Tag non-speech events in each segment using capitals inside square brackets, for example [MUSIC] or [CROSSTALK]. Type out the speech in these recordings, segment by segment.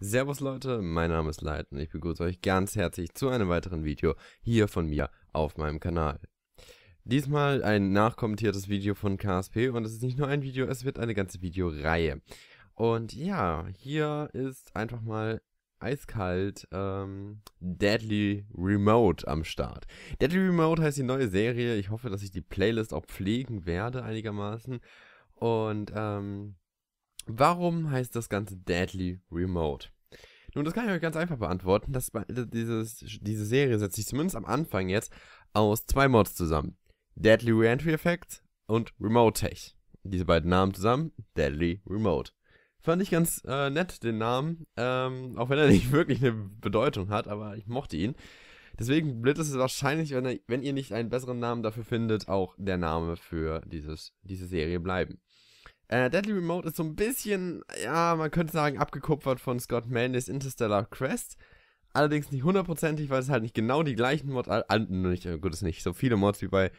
Servus Leute, mein Name ist Leiten und ich begrüße euch ganz herzlich zu einem weiteren Video hier von mir auf meinem Kanal. Diesmal ein nachkommentiertes Video von KSP und es ist nicht nur ein Video, es wird eine ganze Videoreihe. Und ja, hier ist einfach mal eiskalt ähm, Deadly Remote am Start. Deadly Remote heißt die neue Serie, ich hoffe, dass ich die Playlist auch pflegen werde einigermaßen. Und ähm, Warum heißt das Ganze Deadly Remote? Nun, das kann ich euch ganz einfach beantworten. Das, dieses, diese Serie setzt sich zumindest am Anfang jetzt aus zwei Mods zusammen. Deadly Reentry Effect und Remote Tech. Diese beiden Namen zusammen, Deadly Remote. Fand ich ganz äh, nett, den Namen, ähm, auch wenn er [LAUGHS] nicht wirklich eine Bedeutung hat, aber ich mochte ihn. Deswegen blitzt es wahrscheinlich, wenn, er, wenn ihr nicht einen besseren Namen dafür findet, auch der Name für dieses, diese Serie bleiben. Äh, Deadly Remote ist so ein bisschen, ja, man könnte sagen, abgekupfert von Scott Mandes Interstellar Quest. Allerdings nicht hundertprozentig, weil es halt nicht genau die gleichen Mods, äh, nicht, gut, ist nicht so viele Mods wie bei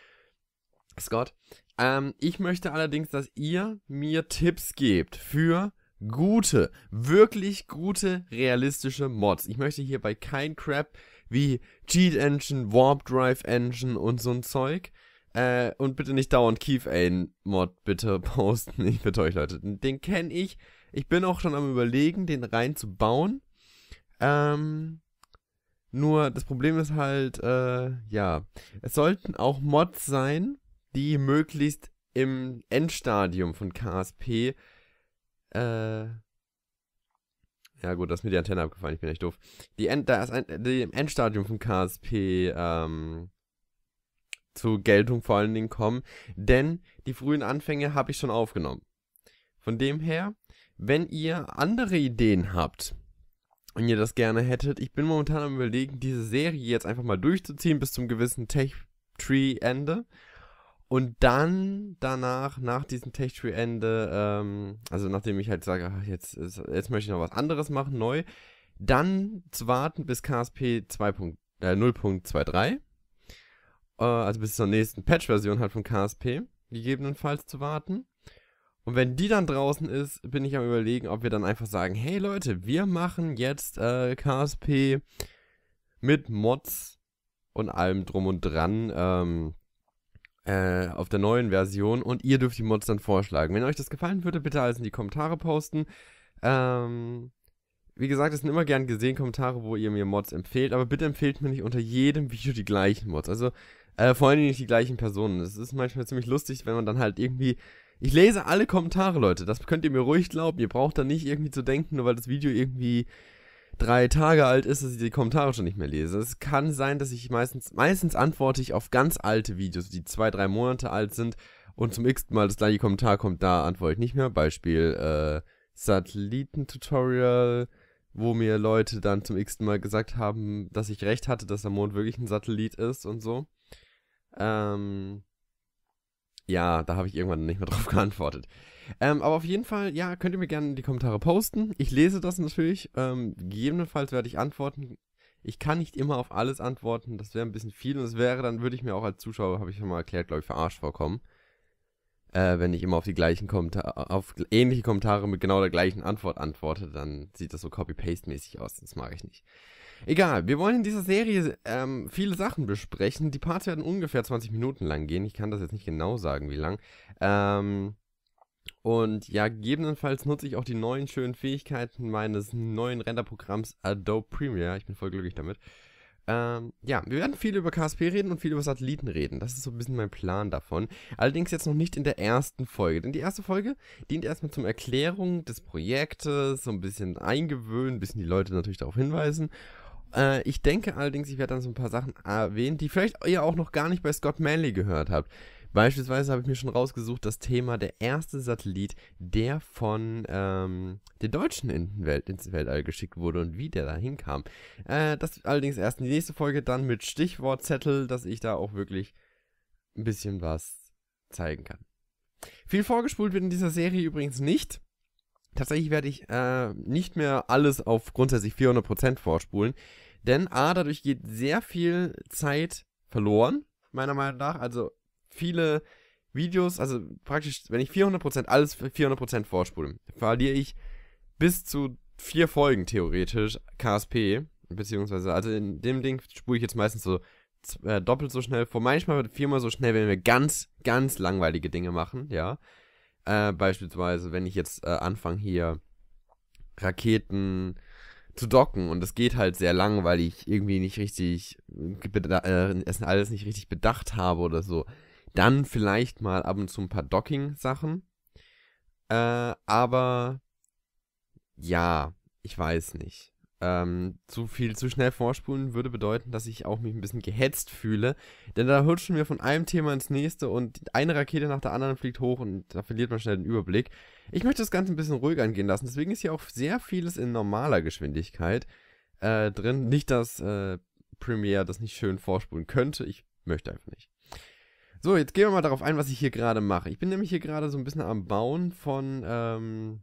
Scott. Ähm, ich möchte allerdings, dass ihr mir Tipps gebt für gute, wirklich gute, realistische Mods. Ich möchte hierbei kein Crap wie Cheat Engine, Warp Drive Engine und so ein Zeug. Äh, und bitte nicht dauernd Keith Mod bitte [LAUGHS] posten. Ich bitte euch, Leute. Den kenne ich. Ich bin auch schon am überlegen, den reinzubauen. Ähm, nur das Problem ist halt, äh, ja, es sollten auch Mods sein, die möglichst im Endstadium von KSP, äh, ja gut, das ist mir die Antenne abgefallen, ich bin echt doof. Die End, da ist ein, die, im Endstadium von KSP, ähm, zur Geltung vor allen Dingen kommen, denn die frühen Anfänge habe ich schon aufgenommen. Von dem her, wenn ihr andere Ideen habt, und ihr das gerne hättet, ich bin momentan am überlegen, diese Serie jetzt einfach mal durchzuziehen bis zum gewissen Tech-Tree-Ende. Und dann danach, nach diesem Tech-Tree-Ende, ähm, also nachdem ich halt sage, ach, jetzt, jetzt möchte ich noch was anderes machen, neu, dann zu warten bis KSP 2. Äh, 0.23 äh, also bis zur nächsten Patch-Version halt vom KSP, gegebenenfalls zu warten. Und wenn die dann draußen ist, bin ich am überlegen, ob wir dann einfach sagen, hey Leute, wir machen jetzt äh, KSP mit Mods und allem drum und dran ähm, äh, auf der neuen Version und ihr dürft die Mods dann vorschlagen. Wenn euch das gefallen würde, bitte alles in die Kommentare posten. Ähm, wie gesagt, es sind immer gern gesehen Kommentare, wo ihr mir Mods empfehlt, aber bitte empfehlt mir nicht unter jedem Video die gleichen Mods. Also äh, vor allem nicht die gleichen Personen. Es ist manchmal ziemlich lustig, wenn man dann halt irgendwie. Ich lese alle Kommentare, Leute. Das könnt ihr mir ruhig glauben. Ihr braucht da nicht irgendwie zu denken, nur weil das Video irgendwie drei Tage alt ist, dass ich die Kommentare schon nicht mehr lese. Es kann sein, dass ich meistens, meistens antworte ich auf ganz alte Videos, die zwei, drei Monate alt sind und zum x ten Mal das gleiche Kommentar kommt, da antworte ich nicht mehr. Beispiel äh, Satellitentutorial, wo mir Leute dann zum x ten Mal gesagt haben, dass ich recht hatte, dass der Mond wirklich ein Satellit ist und so. Ähm, ja, da habe ich irgendwann nicht mehr [LAUGHS] drauf geantwortet. Ähm, aber auf jeden Fall, ja, könnt ihr mir gerne in die Kommentare posten. Ich lese das natürlich. Ähm, gegebenenfalls werde ich antworten. Ich kann nicht immer auf alles antworten. Das wäre ein bisschen viel und es wäre, dann würde ich mir auch als Zuschauer, habe ich schon mal erklärt, glaube ich, verarscht vorkommen. Äh, wenn ich immer auf die gleichen Kommentare, auf ähnliche Kommentare mit genau der gleichen Antwort antworte, dann sieht das so copy-paste-mäßig aus. Das mag ich nicht. Egal, wir wollen in dieser Serie ähm, viele Sachen besprechen. Die Parts werden ungefähr 20 Minuten lang gehen. Ich kann das jetzt nicht genau sagen, wie lang. Ähm, und ja, gegebenenfalls nutze ich auch die neuen schönen Fähigkeiten meines neuen Renderprogramms Adobe Premiere. Ich bin voll glücklich damit. Ähm, ja, wir werden viel über KSP reden und viel über Satelliten reden. Das ist so ein bisschen mein Plan davon. Allerdings jetzt noch nicht in der ersten Folge. Denn die erste Folge dient erstmal zum Erklärung des Projektes, so ein bisschen eingewöhnen, ein bisschen die Leute natürlich darauf hinweisen. Äh, ich denke allerdings, ich werde dann so ein paar Sachen erwähnen, die vielleicht ihr auch noch gar nicht bei Scott Manley gehört habt. Beispielsweise habe ich mir schon rausgesucht das Thema der erste Satellit, der von ähm, den Deutschen in den Welt, ins Weltall geschickt wurde und wie der da hinkam. Äh, das allerdings erst in die nächste Folge, dann mit Stichwortzettel, dass ich da auch wirklich ein bisschen was zeigen kann. Viel vorgespult wird in dieser Serie übrigens nicht tatsächlich werde ich äh, nicht mehr alles auf grundsätzlich 400% vorspulen, denn A, dadurch geht sehr viel Zeit verloren, meiner Meinung nach. Also viele Videos, also praktisch, wenn ich 400% alles 400% vorspule, verliere ich bis zu vier Folgen theoretisch KSP, beziehungsweise, also in dem Ding spule ich jetzt meistens so äh, doppelt so schnell vor, manchmal viermal so schnell, wenn wir ganz, ganz langweilige Dinge machen, ja. Äh, beispielsweise, wenn ich jetzt äh, anfange hier Raketen zu docken und das geht halt sehr lang, weil ich irgendwie nicht richtig äh, äh alles nicht richtig bedacht habe oder so. Dann vielleicht mal ab und zu ein paar Docking-Sachen. Äh, aber ja, ich weiß nicht ähm, zu viel, zu schnell vorspulen würde bedeuten, dass ich auch mich ein bisschen gehetzt fühle. Denn da hutschen wir von einem Thema ins nächste und eine Rakete nach der anderen fliegt hoch und da verliert man schnell den Überblick. Ich möchte das Ganze ein bisschen ruhig angehen lassen, deswegen ist hier auch sehr vieles in normaler Geschwindigkeit äh, drin. Nicht, dass äh, Premiere das nicht schön vorspulen könnte, ich möchte einfach nicht. So, jetzt gehen wir mal darauf ein, was ich hier gerade mache. Ich bin nämlich hier gerade so ein bisschen am Bauen von, ähm,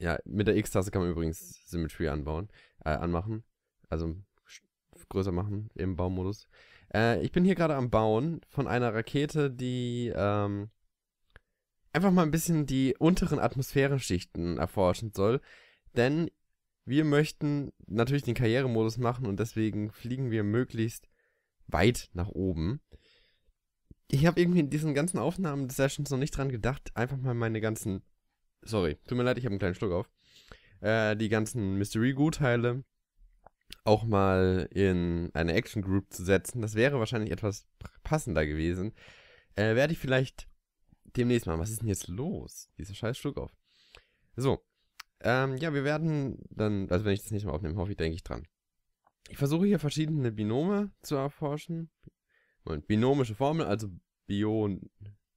ja, mit der X-Taste kann man übrigens Symmetry anbauen, äh, anmachen. Also größer machen im Baumodus. Äh, ich bin hier gerade am Bauen von einer Rakete, die ähm, einfach mal ein bisschen die unteren Atmosphärenschichten erforschen soll. Denn wir möchten natürlich den Karrieremodus machen und deswegen fliegen wir möglichst weit nach oben. Ich habe irgendwie in diesen ganzen Aufnahmen-Sessions noch nicht dran gedacht, einfach mal meine ganzen sorry, tut mir leid, ich habe einen kleinen Schluck auf, äh, die ganzen Mystery teile auch mal in eine Action Group zu setzen, das wäre wahrscheinlich etwas passender gewesen. Äh, werde ich vielleicht demnächst mal. Was ist denn jetzt los? Dieser scheiß Schluck auf. So. Ähm, ja, wir werden dann, also wenn ich das nächste mal aufnehme, hoffe ich, denke ich dran. Ich versuche hier verschiedene Binome zu erforschen. Moment, binomische Formel, also Bion,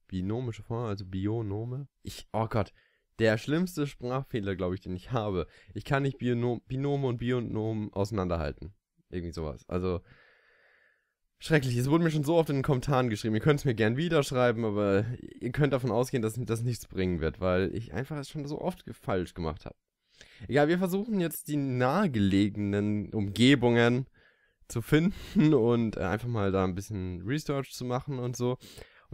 binomische Formel, also Bionome. Ich, oh Gott, der schlimmste Sprachfehler, glaube ich, den ich habe. Ich kann nicht Binom Binome und Bionomen auseinanderhalten. Irgendwie sowas. Also, schrecklich. Es wurde mir schon so oft in den Kommentaren geschrieben. Ihr könnt es mir gern wieder schreiben, aber ihr könnt davon ausgehen, dass das nichts bringen wird, weil ich einfach es schon so oft falsch gemacht habe. Egal, wir versuchen jetzt die nahegelegenen Umgebungen zu finden und äh, einfach mal da ein bisschen Research zu machen und so.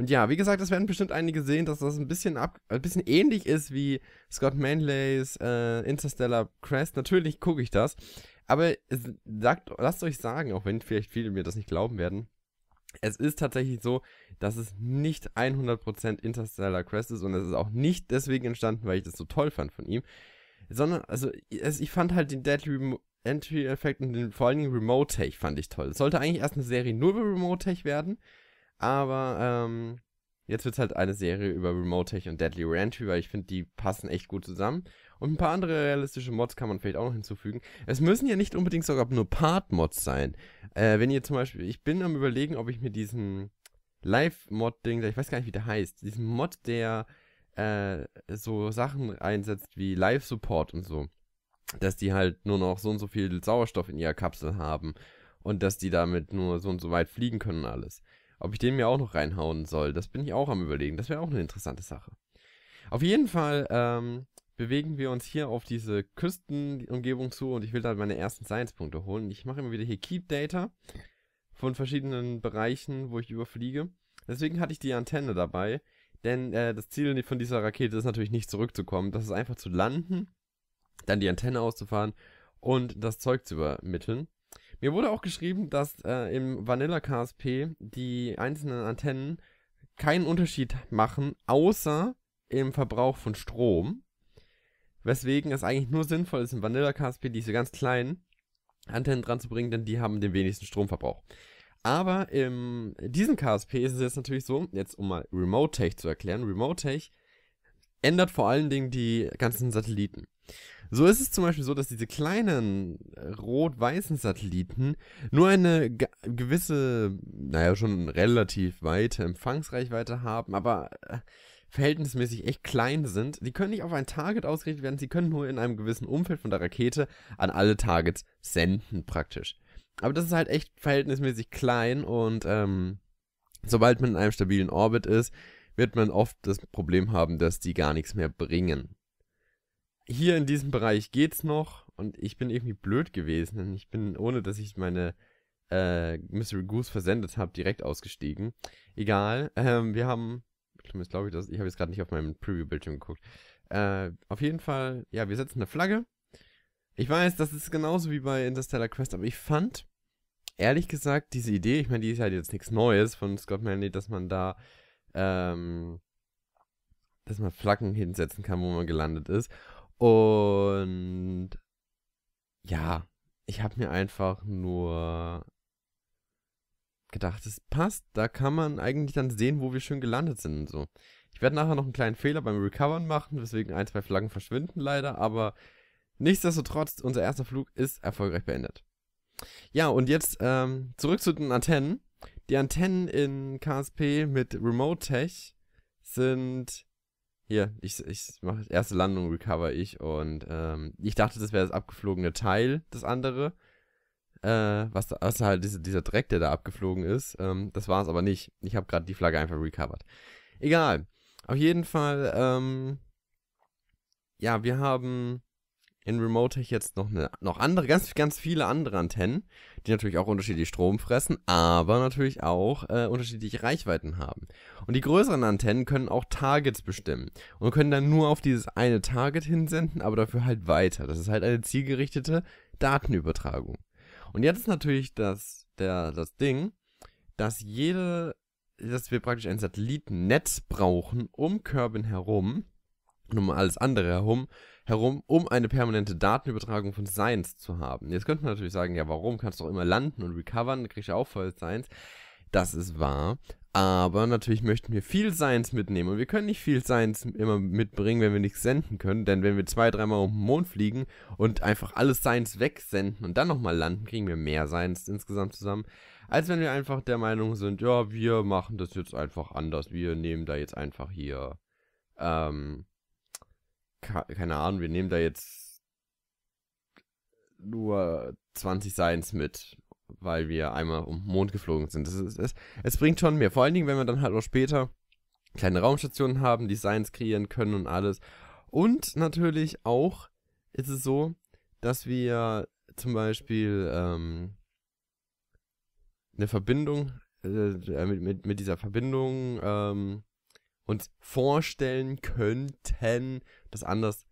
Und ja, wie gesagt, das werden bestimmt einige sehen, dass das ein bisschen, ab, äh, ein bisschen ähnlich ist wie Scott Manleys äh, Interstellar Crest. Natürlich gucke ich das. Aber sagt, lasst euch sagen, auch wenn vielleicht viele mir das nicht glauben werden, es ist tatsächlich so, dass es nicht 100% Interstellar Crest ist und es ist auch nicht deswegen entstanden, weil ich das so toll fand von ihm, sondern, also, es, ich fand halt den Deadly Entry-Effekt und den, vor allen Dingen Remote Tech fand ich toll. Es sollte eigentlich erst eine Serie nur über Remote Tech werden, aber ähm, jetzt wird es halt eine Serie über Remote Tech und Deadly Reentry, weil ich finde, die passen echt gut zusammen. Und ein paar andere realistische Mods kann man vielleicht auch noch hinzufügen. Es müssen ja nicht unbedingt sogar nur Part-Mods sein. Äh, wenn ihr zum Beispiel, ich bin am überlegen, ob ich mir diesen Live-Mod-Ding, ich weiß gar nicht, wie der heißt, diesen Mod, der äh, so Sachen einsetzt wie Live-Support und so, dass die halt nur noch so und so viel Sauerstoff in ihrer Kapsel haben und dass die damit nur so und so weit fliegen können und alles ob ich den mir auch noch reinhauen soll. Das bin ich auch am überlegen. Das wäre auch eine interessante Sache. Auf jeden Fall ähm, bewegen wir uns hier auf diese Küstenumgebung zu und ich will da meine ersten Science-Punkte holen. Ich mache immer wieder hier Keep Data von verschiedenen Bereichen, wo ich überfliege. Deswegen hatte ich die Antenne dabei, denn äh, das Ziel von dieser Rakete ist natürlich nicht zurückzukommen. Das ist einfach zu landen, dann die Antenne auszufahren und das Zeug zu übermitteln. Mir wurde auch geschrieben, dass äh, im Vanilla KSP die einzelnen Antennen keinen Unterschied machen, außer im Verbrauch von Strom. Weswegen es eigentlich nur sinnvoll ist, im Vanilla KSP diese ganz kleinen Antennen dran zu bringen, denn die haben den wenigsten Stromverbrauch. Aber in diesem KSP ist es jetzt natürlich so, jetzt um mal Remote Tech zu erklären, Remote Tech ändert vor allen Dingen die ganzen Satelliten. So ist es zum Beispiel so, dass diese kleinen äh, rot-weißen Satelliten nur eine gewisse, naja, schon relativ weite Empfangsreichweite haben, aber äh, verhältnismäßig echt klein sind. Die können nicht auf ein Target ausgerichtet werden, sie können nur in einem gewissen Umfeld von der Rakete an alle Targets senden praktisch. Aber das ist halt echt verhältnismäßig klein und ähm, sobald man in einem stabilen Orbit ist, wird man oft das Problem haben, dass die gar nichts mehr bringen hier in diesem Bereich geht's noch und ich bin irgendwie blöd gewesen. ich bin, ohne dass ich meine äh, Mystery Goose versendet habe, direkt ausgestiegen. Egal, ähm, wir haben, zumindest glaube ich das, ich habe jetzt gerade nicht auf meinem Preview-Bildschirm geguckt. Äh, auf jeden Fall, ja, wir setzen eine Flagge. Ich weiß, das ist genauso wie bei Interstellar Quest, aber ich fand, ehrlich gesagt, diese Idee, ich meine, die ist halt jetzt nichts Neues von Scott Manley, dass man da, ähm, dass man Flaggen hinsetzen kann, wo man gelandet ist. Und ja, ich habe mir einfach nur gedacht, es passt. Da kann man eigentlich dann sehen, wo wir schön gelandet sind und so. Ich werde nachher noch einen kleinen Fehler beim Recovern machen, weswegen ein, zwei Flaggen verschwinden leider, aber nichtsdestotrotz, unser erster Flug ist erfolgreich beendet. Ja, und jetzt ähm, zurück zu den Antennen. Die Antennen in KSP mit Remote Tech sind hier, ich, ich mache erste Landung, recover ich. Und ähm, ich dachte, das wäre das abgeflogene Teil, das andere. Äh, was, da, was halt diese, dieser Dreck, der da abgeflogen ist. Ähm, das war es aber nicht. Ich habe gerade die Flagge einfach recovered. Egal. Auf jeden Fall, ähm, ja, wir haben in Remote-Tech jetzt noch, eine, noch andere, ganz, ganz viele andere Antennen, die natürlich auch unterschiedlich Strom fressen, aber natürlich auch äh, unterschiedliche Reichweiten haben. Und die größeren Antennen können auch Targets bestimmen und können dann nur auf dieses eine Target hinsenden, aber dafür halt weiter. Das ist halt eine zielgerichtete Datenübertragung. Und jetzt ist natürlich das, der, das Ding, dass jede, dass wir praktisch ein Satellitennetz brauchen um Körben herum, um alles andere herum, herum, um eine permanente Datenübertragung von Science zu haben. Jetzt könnte man natürlich sagen, ja, warum? Kannst du doch immer landen und recovern, kriegst du auch voll Science. Das ist wahr. Aber natürlich möchten wir viel Science mitnehmen. Und wir können nicht viel Science immer mitbringen, wenn wir nichts senden können. Denn wenn wir zwei, dreimal um den Mond fliegen und einfach alles Science wegsenden und dann nochmal landen, kriegen wir mehr Science insgesamt zusammen. Als wenn wir einfach der Meinung sind, ja, wir machen das jetzt einfach anders. Wir nehmen da jetzt einfach hier ähm, keine Ahnung, wir nehmen da jetzt nur 20 Science mit, weil wir einmal um den Mond geflogen sind. Das ist, es, es bringt schon mehr. Vor allen Dingen, wenn wir dann halt auch später kleine Raumstationen haben, die Science kreieren können und alles. Und natürlich auch ist es so, dass wir zum Beispiel ähm, eine Verbindung äh, äh mit, mit, mit dieser Verbindung ähm, uns vorstellen könnten, dass anders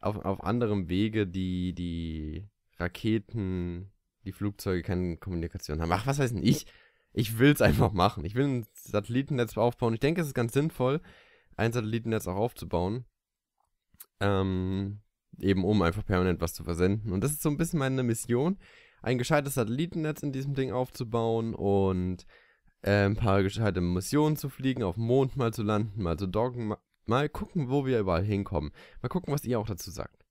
auf, auf anderem Wege die, die Raketen, die Flugzeuge keine Kommunikation haben. Ach, was weiß denn ich? Ich will es einfach machen. Ich will ein Satellitennetz aufbauen. Ich denke, es ist ganz sinnvoll, ein Satellitennetz auch aufzubauen. Ähm, eben um einfach permanent was zu versenden. Und das ist so ein bisschen meine Mission, ein gescheites Satellitennetz in diesem Ding aufzubauen und äh, ein paar gescheite Missionen zu fliegen, auf dem Mond mal zu landen, mal zu docken, Mal gucken, wo wir überall hinkommen. Mal gucken, was ihr auch dazu sagt.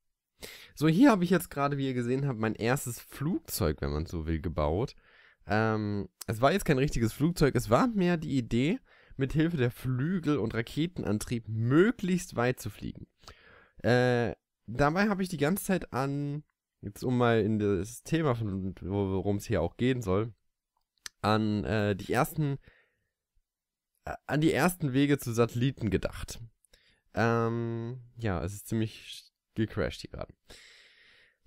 So, hier habe ich jetzt gerade, wie ihr gesehen habt, mein erstes Flugzeug, wenn man so will, gebaut. Ähm, es war jetzt kein richtiges Flugzeug, es war mehr die Idee, mit Hilfe der Flügel und Raketenantrieb möglichst weit zu fliegen. Äh, dabei habe ich die ganze Zeit an, jetzt um mal in das Thema, worum es hier auch gehen soll, an äh, die ersten äh, an die ersten Wege zu Satelliten gedacht. Ähm, ja, es ist ziemlich gecrashed hier gerade.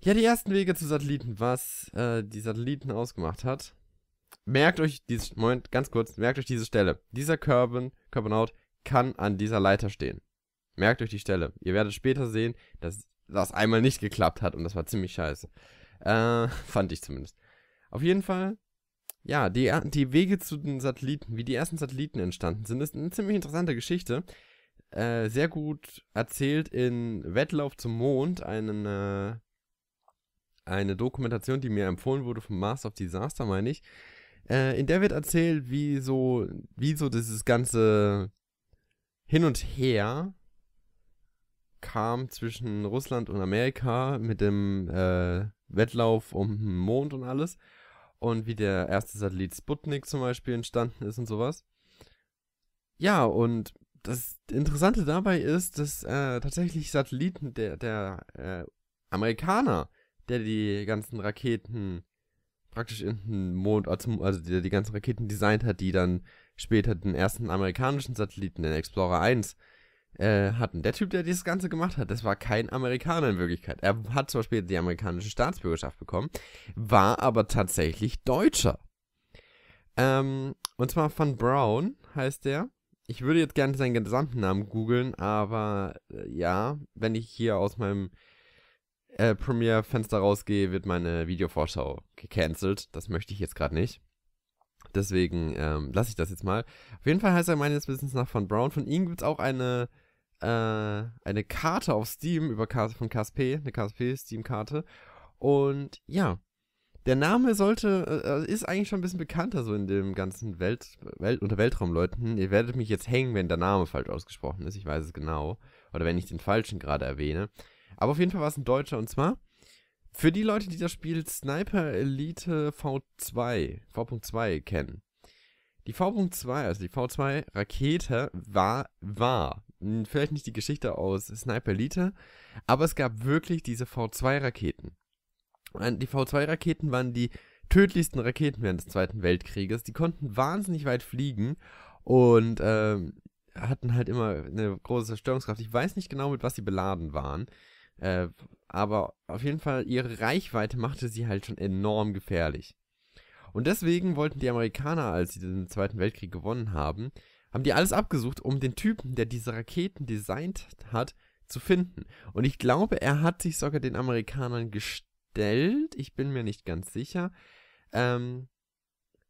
Ja, die ersten Wege zu Satelliten, was äh, die Satelliten ausgemacht hat. Merkt euch dieses, Moment, ganz kurz, merkt euch diese Stelle. Dieser Körben, Körbenaut kann an dieser Leiter stehen. Merkt euch die Stelle. Ihr werdet später sehen, dass das einmal nicht geklappt hat und das war ziemlich scheiße. Äh, [LAUGHS] fand ich zumindest. Auf jeden Fall, ja, die, die Wege zu den Satelliten, wie die ersten Satelliten entstanden sind, ist eine ziemlich interessante Geschichte äh, sehr gut erzählt in Wettlauf zum Mond, eine, äh, eine Dokumentation, die mir empfohlen wurde vom Master of Disaster, meine ich. Äh, in der wird erzählt, wie so, wie so dieses ganze Hin und Her kam zwischen Russland und Amerika mit dem äh, Wettlauf um den Mond und alles. Und wie der erste Satellit Sputnik zum Beispiel entstanden ist und sowas. Ja, und das Interessante dabei ist, dass äh, tatsächlich Satelliten der, der äh, Amerikaner, der die ganzen Raketen praktisch in den Mond, also, der die ganzen Raketen designt hat, die dann später den ersten amerikanischen Satelliten, den Explorer 1, äh, hatten. Der Typ, der dieses Ganze gemacht hat, das war kein Amerikaner in Wirklichkeit. Er hat zwar später die amerikanische Staatsbürgerschaft bekommen, war aber tatsächlich Deutscher. Ähm, und zwar von Brown heißt der ich würde jetzt gerne seinen gesamten Namen googeln, aber äh, ja, wenn ich hier aus meinem äh, Premiere-Fenster rausgehe, wird meine Videovorschau gecancelt. Das möchte ich jetzt gerade nicht. Deswegen ähm, lasse ich das jetzt mal. Auf jeden Fall heißt er meines Wissens nach von Brown. Von ihm gibt es auch eine, äh, eine Karte auf Steam über Karte von KSP, eine KSP-Steam-Karte. Und ja, der Name sollte, äh, äh, ist eigentlich schon ein bisschen bekannter so in dem ganzen Welt, Welt unter Weltraumleuten. Ihr werdet mich jetzt hängen, wenn der Name falsch ausgesprochen ist. Ich weiß es genau. Oder wenn ich den falschen gerade erwähne. Aber auf jeden Fall war es ein deutscher und zwar für die Leute, die das Spiel Sniper Elite V2, V.2 kennen. Die V.2, also die V2 Rakete war, war, hm, vielleicht nicht die Geschichte aus Sniper Elite, aber es gab wirklich diese V2 Raketen. Äh, die V2-Raketen waren die tödlichsten Raketen während des Zweiten Weltkrieges. Die konnten wahnsinnig weit fliegen und ähm, hatten halt immer eine große Zerstörungskraft. Ich weiß nicht genau, mit was sie beladen waren. Äh, aber auf jeden Fall, ihre Reichweite machte sie halt schon enorm gefährlich. Und deswegen wollten die Amerikaner, als sie den Zweiten Weltkrieg gewonnen haben, haben die alles abgesucht, um den Typen, der diese Raketen designt hat, zu finden. Und ich glaube, er hat sich sogar den Amerikanern gest bestellt, ich bin mir nicht ganz sicher, ähm,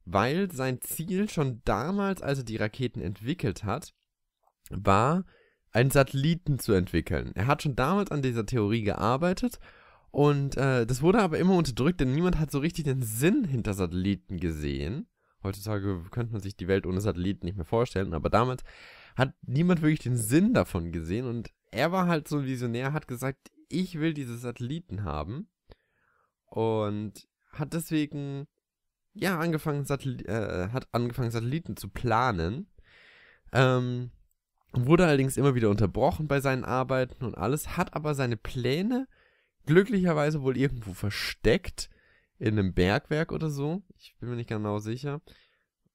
weil sein Ziel schon damals, als er die Raketen entwickelt hat, war, einen Satelliten zu entwickeln. Er hat schon damals an dieser Theorie gearbeitet und äh, das wurde aber immer unterdrückt, denn niemand hat so richtig den Sinn hinter Satelliten gesehen. Heutzutage könnte man sich die Welt ohne Satelliten nicht mehr vorstellen, aber damals hat niemand wirklich den Sinn davon gesehen und er war halt so ein Visionär, hat gesagt, ich will diese Satelliten haben. Und hat deswegen ja angefangen, Satell äh, hat angefangen Satelliten zu planen. Ähm, wurde allerdings immer wieder unterbrochen bei seinen Arbeiten und alles, hat aber seine Pläne glücklicherweise wohl irgendwo versteckt in einem Bergwerk oder so. Ich bin mir nicht genau sicher.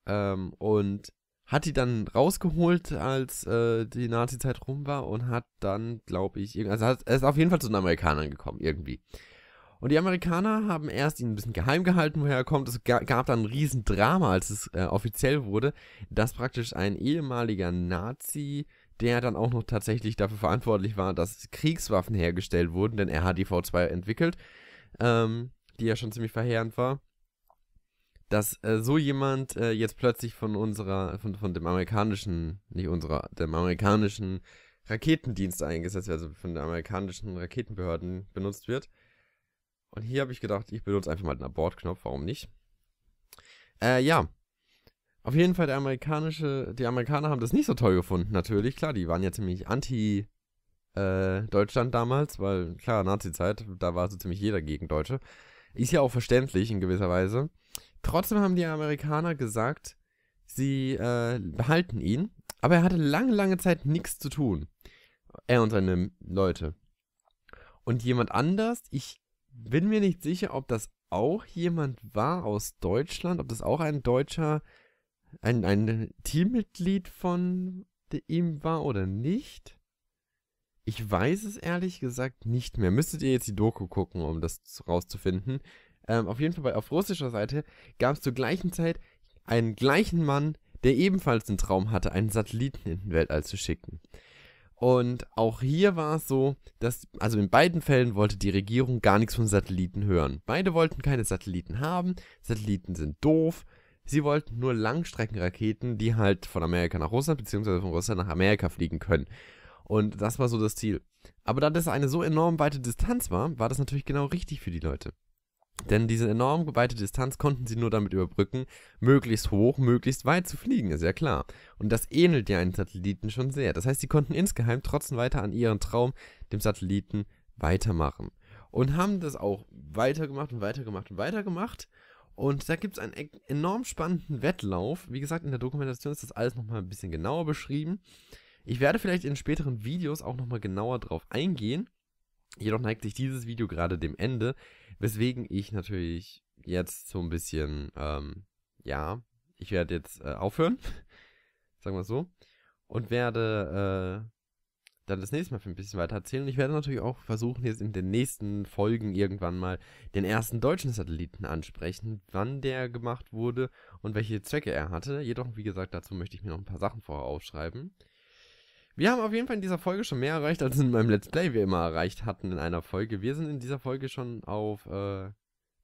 Ähm, und hat die dann rausgeholt, als äh, die Nazi-Zeit rum war und hat dann, glaube ich, also hat, er ist auf jeden Fall zu den Amerikanern gekommen, irgendwie. Und die Amerikaner haben erst ihn ein bisschen geheim gehalten, woher er kommt. Es gab dann ein Riesendrama, als es äh, offiziell wurde, dass praktisch ein ehemaliger Nazi, der dann auch noch tatsächlich dafür verantwortlich war, dass Kriegswaffen hergestellt wurden, denn er hat die V2 entwickelt, ähm, die ja schon ziemlich verheerend war, dass äh, so jemand äh, jetzt plötzlich von unserer, von, von dem amerikanischen, nicht unserer, dem amerikanischen Raketendienst eingesetzt wird, also von den amerikanischen Raketenbehörden benutzt wird. Und hier habe ich gedacht, ich benutze einfach mal den Abort-Knopf, warum nicht? Äh, ja. Auf jeden Fall, der amerikanische, die Amerikaner haben das nicht so toll gefunden, natürlich. Klar, die waren ja ziemlich anti äh, Deutschland damals, weil klar, Nazi-Zeit, da war so ziemlich jeder gegen Deutsche. Ist ja auch verständlich in gewisser Weise. Trotzdem haben die Amerikaner gesagt, sie äh, behalten ihn, aber er hatte lange, lange Zeit nichts zu tun. Er und seine Leute. Und jemand anders, ich bin mir nicht sicher, ob das auch jemand war aus Deutschland, ob das auch ein deutscher, ein, ein Teammitglied von ihm war oder nicht. Ich weiß es ehrlich gesagt nicht mehr. Müsstet ihr jetzt die Doku gucken, um das rauszufinden. Ähm, auf jeden Fall auf russischer Seite gab es zur gleichen Zeit einen gleichen Mann, der ebenfalls den Traum hatte, einen Satelliten in den Weltall zu schicken. Und auch hier war es so, dass, also in beiden Fällen wollte die Regierung gar nichts von Satelliten hören. Beide wollten keine Satelliten haben, Satelliten sind doof. Sie wollten nur Langstreckenraketen, die halt von Amerika nach Russland bzw. von Russland nach Amerika fliegen können. Und das war so das Ziel. Aber da das eine so enorm weite Distanz war, war das natürlich genau richtig für die Leute. Denn diese enorm geweite Distanz konnten sie nur damit überbrücken, möglichst hoch, möglichst weit zu fliegen, ist ja klar. Und das ähnelt ja einen Satelliten schon sehr. Das heißt, sie konnten insgeheim trotzdem weiter an ihren Traum, dem Satelliten, weitermachen. Und haben das auch weitergemacht und weitergemacht und weitergemacht. Und da gibt es einen e-, enorm spannenden Wettlauf. Wie gesagt, in der Dokumentation ist das alles nochmal ein bisschen genauer beschrieben. Ich werde vielleicht in späteren Videos auch nochmal genauer drauf eingehen. Jedoch neigt sich dieses Video gerade dem Ende. Weswegen ich natürlich jetzt so ein bisschen, ähm, ja, ich werde jetzt äh, aufhören, [LAUGHS] sagen wir so, und werde äh, dann das nächste Mal für ein bisschen weiter erzählen. Und ich werde natürlich auch versuchen, jetzt in den nächsten Folgen irgendwann mal den ersten deutschen Satelliten ansprechen, wann der gemacht wurde und welche Zwecke er hatte. Jedoch, wie gesagt, dazu möchte ich mir noch ein paar Sachen vorher aufschreiben. Wir haben auf jeden Fall in dieser Folge schon mehr erreicht, als in meinem Let's Play wir immer erreicht hatten in einer Folge. Wir sind in dieser Folge schon auf äh,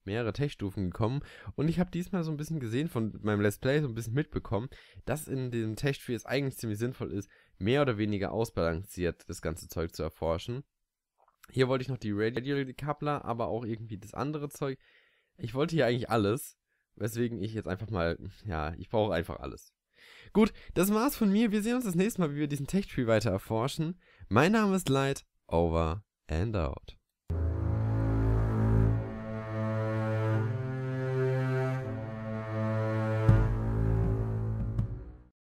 mehrere Tech-Stufen gekommen und ich habe diesmal so ein bisschen gesehen von meinem Let's Play, so ein bisschen mitbekommen, dass in dem Tech-Spiel es eigentlich ziemlich sinnvoll ist, mehr oder weniger ausbalanciert das ganze Zeug zu erforschen. Hier wollte ich noch die Radio-Decoupler, aber auch irgendwie das andere Zeug. Ich wollte hier eigentlich alles, weswegen ich jetzt einfach mal, ja, ich brauche einfach alles. Gut, das war's von mir. Wir sehen uns das nächste Mal, wie wir diesen Tech-Tree weiter erforschen. Mein Name ist Light. Over and out.